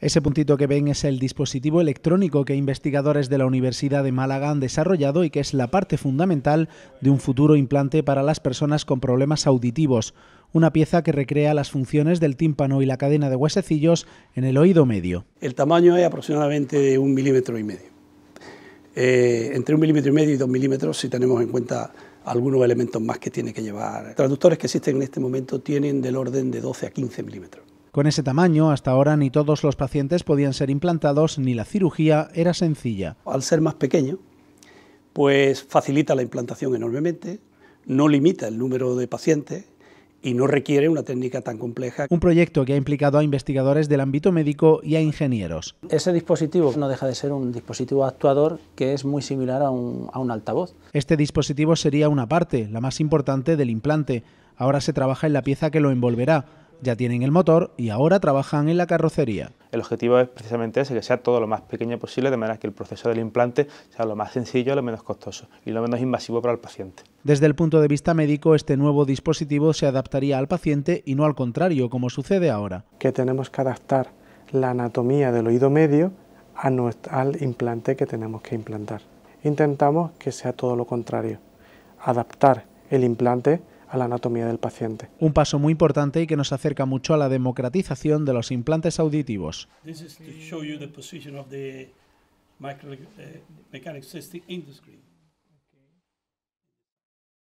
Ese puntito que ven es el dispositivo electrónico que investigadores de la Universidad de Málaga han desarrollado y que es la parte fundamental de un futuro implante para las personas con problemas auditivos, una pieza que recrea las funciones del tímpano y la cadena de huesecillos en el oído medio. El tamaño es aproximadamente de un milímetro y medio. Eh, entre un milímetro y medio y dos milímetros si tenemos en cuenta algunos elementos más que tiene que llevar. Traductores que existen en este momento tienen del orden de 12 a 15 milímetros. Con ese tamaño, hasta ahora ni todos los pacientes podían ser implantados ni la cirugía era sencilla. Al ser más pequeño, pues facilita la implantación enormemente, no limita el número de pacientes y no requiere una técnica tan compleja. Un proyecto que ha implicado a investigadores del ámbito médico y a ingenieros. Ese dispositivo no deja de ser un dispositivo actuador que es muy similar a un, a un altavoz. Este dispositivo sería una parte, la más importante del implante. Ahora se trabaja en la pieza que lo envolverá ya tienen el motor y ahora trabajan en la carrocería. El objetivo es precisamente ese, que sea todo lo más pequeño posible, de manera que el proceso del implante sea lo más sencillo, lo menos costoso y lo menos invasivo para el paciente. Desde el punto de vista médico, este nuevo dispositivo se adaptaría al paciente y no al contrario, como sucede ahora. Que tenemos que adaptar la anatomía del oído medio al implante que tenemos que implantar. Intentamos que sea todo lo contrario, adaptar el implante a la anatomía del paciente. Un paso muy importante y que nos acerca mucho a la democratización de los implantes auditivos.